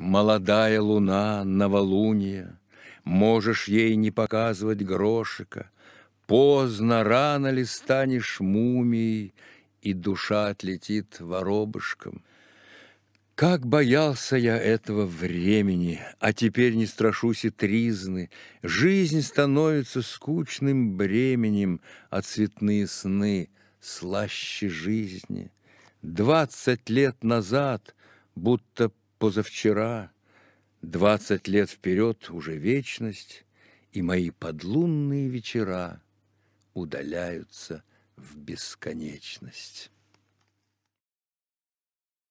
Молодая луна, новолуние, Можешь ей не показывать грошика, Поздно, рано ли станешь мумией, И душа отлетит воробушком. Как боялся я этого времени, А теперь не страшусь и тризны, Жизнь становится скучным бременем, А цветные сны слаще жизни. Двадцать лет назад — будто позавчера, Двадцать лет вперед уже вечность, И мои подлунные вечера Удаляются в бесконечность.